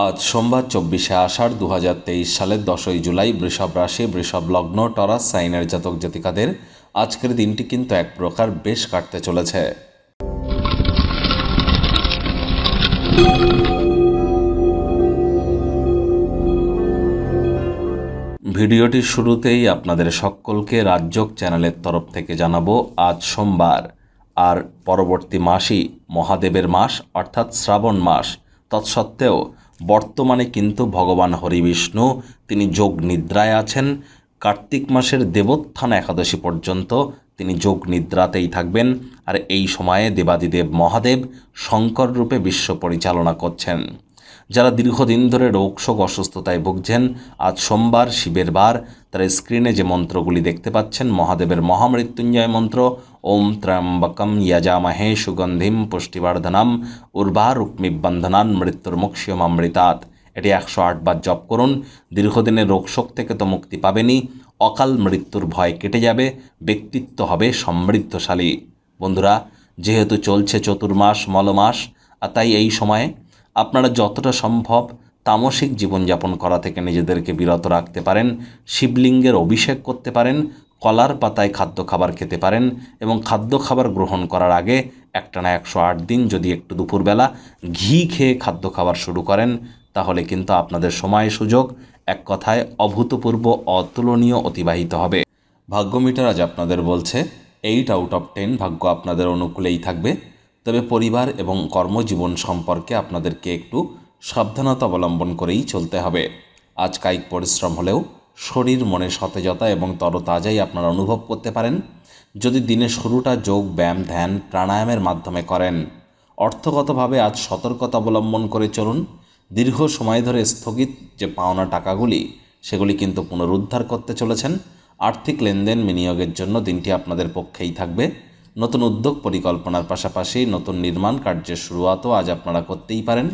আজ সোমবার চব্বিশে আষাঢ় দু হাজার তেইশ সালের দশই জুলাই বৃষভ রাশি বৃষভ লগ্ন টরাস সাইনের জাতক জাতিকাদের আজকের দিনটি কিন্তু এক প্রকার বেশ কাটতে চলেছে ভিডিওটির শুরুতেই আপনাদের সকলকে রাজ্যক চ্যানেলের তরফ থেকে জানাবো আজ সোমবার আর পরবর্তী মাসই মহাদেবের মাস অর্থাৎ শ্রাবণ মাস তৎসত্ত্বেও বর্তমানে কিন্তু ভগবান হরিবিষ্ণু তিনি যোগ নিদ্রায় আছেন কার্তিক মাসের দেবোত্থান একাদশী পর্যন্ত তিনি যোগ নিদ্রাতেই থাকবেন আর এই সময়ে দেবাদিদেব মহাদেব শঙ্কর রূপে বিশ্ব পরিচালনা করছেন যারা দীর্ঘদিন ধরে রোগশোক অসুস্থতায় ভুগছেন আজ সোমবার শিবের বার তারা স্ক্রিনে যে মন্ত্রগুলি দেখতে পাচ্ছেন মহাদেবের মহামৃত্যুঞ্জয় মন্ত্র ওম ত্র্যম্বকম যজামহে সুগন্ধিম পুষ্টিবর্ধনম উর্বারুক্মি বন্ধনান মৃত্যুর্মুক্ষ্যমামৃতাৎ এটি একশো আটবার জপ করুন দীর্ঘদিনের রোগশোক থেকে তো মুক্তি পাবেনই অকাল মৃত্যুর ভয় কেটে যাবে ব্যক্তিত্ব হবে সমৃদ্ধশালী বন্ধুরা যেহেতু চলছে চতুর্মাস মলমাস আর তাই এই সময়ে আপনারা যতটা সম্ভব তামসিক জীবনযাপন করা থেকে নিজেদেরকে বিরত রাখতে পারেন শিবলিঙ্গের অভিষেক করতে পারেন কলার পাতায় খাদ্য খাবার খেতে পারেন এবং খাদ্য খাবার গ্রহণ করার আগে একটানা একশো আট দিন যদি একটু দুপুরবেলা ঘি খেয়ে খাদ্য খাবার শুরু করেন তাহলে কিন্তু আপনাদের সময় সুযোগ এক কথায় অভূতপূর্ব অতুলনীয় অতিবাহিত হবে ভাগ্য মিটার আজ আপনাদের বলছে এইট আউট অফ টেন ভাগ্য আপনাদের অনুকূলেই থাকবে তবে পরিবার এবং কর্মজীবন সম্পর্কে আপনাদেরকে একটু সাবধানতা অবলম্বন করেই চলতে হবে আজ কায়িক পরিশ্রম হলেও শরীর মনে সতেজতা এবং তরতাজাই আপনারা অনুভব করতে পারেন যদি দিনের শুরুটা যোগ ব্যায়াম ধ্যান প্রাণায়ামের মাধ্যমে করেন অর্থগতভাবে আজ সতর্কতা অবলম্বন করে চলুন দীর্ঘ সময় ধরে স্থগিত যে পাওনা টাকাগুলি সেগুলি কিন্তু পুনরুদ্ধার করতে চলেছেন আর্থিক লেনদেন বিনিয়োগের জন্য দিনটি আপনাদের পক্ষেই থাকবে নতুন উদ্যোগ পরিকল্পনার পাশাপাশি নতুন নির্মাণ কার্যের শুরুয়াতও আজ আপনারা করতেই পারেন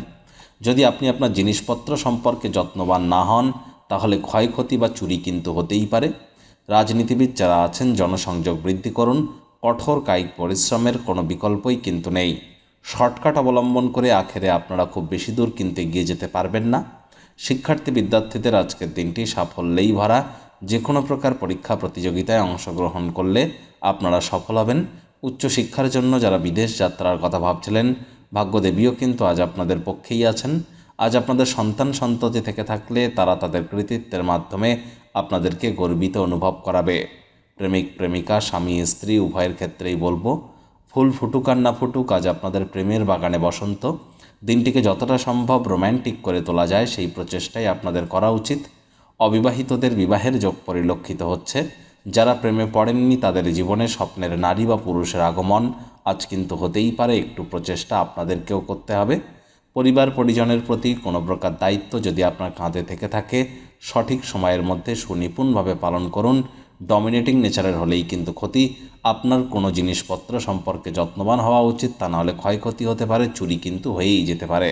যদি আপনি আপনার জিনিসপত্র সম্পর্কে যত্নবান না হন তাহলে ক্ষয়ক্ষতি বা চুরি কিন্তু হতেই পারে রাজনীতিবিদ যারা আছেন জনসংযোগ বৃদ্ধি করুন কঠোর কায়িক পরিশ্রমের কোনো বিকল্পই কিন্তু নেই শর্টকাট অবলম্বন করে আখেরে আপনারা খুব বেশি দূর কিনতে গিয়ে যেতে পারবেন না শিক্ষার্থী বিদ্যার্থীদের আজকের দিনটি সাফল্যেই ভরা যে কোনো প্রকার পরীক্ষা প্রতিযোগিতায় অংশগ্রহণ করলে আপনারা সফল হবেন উচ্চশিক্ষার জন্য যারা বিদেশ যাত্রার কথা ভাবছিলেন ভাগ্যদেবীও কিন্তু আজ আপনাদের পক্ষেই আছেন আজ আপনাদের সন্তান সন্ততি থেকে থাকলে তারা তাদের কৃতিত্বের মাধ্যমে আপনাদেরকে গর্বিত অনুভব করাবে প্রেমিক প্রেমিকা স্বামী স্ত্রী উভয়ের ক্ষেত্রেই বলবো ফুল ফুটুক আর না ফুটুক আজ আপনাদের প্রেমের বাগানে বসন্ত দিনটিকে যতটা সম্ভব রোম্যান্টিক করে তোলা যায় সেই প্রচেষ্টাই আপনাদের করা উচিত অবিবাহিতদের বিবাহের যোগ পরিলক্ষিত হচ্ছে যারা প্রেমে পড়েননি তাদের জীবনে স্বপ্নের নারী বা পুরুষের আগমন আজ কিন্তু হতেই পারে একটু প্রচেষ্টা আপনাদেরকেও করতে হবে পরিবার পরিজনের প্রতি কোনো প্রকার দায়িত্ব যদি আপনার কাঁধে থেকে থাকে সঠিক সময়ের মধ্যে সুনিপুণভাবে পালন করুন ডমিনেটিং নেচারের হলেই কিন্তু ক্ষতি আপনার কোনো জিনিসপত্র সম্পর্কে যত্নবান হওয়া উচিত তা নাহলে ক্ষয়ক্ষতি হতে পারে চুরি কিন্তু হয়েই যেতে পারে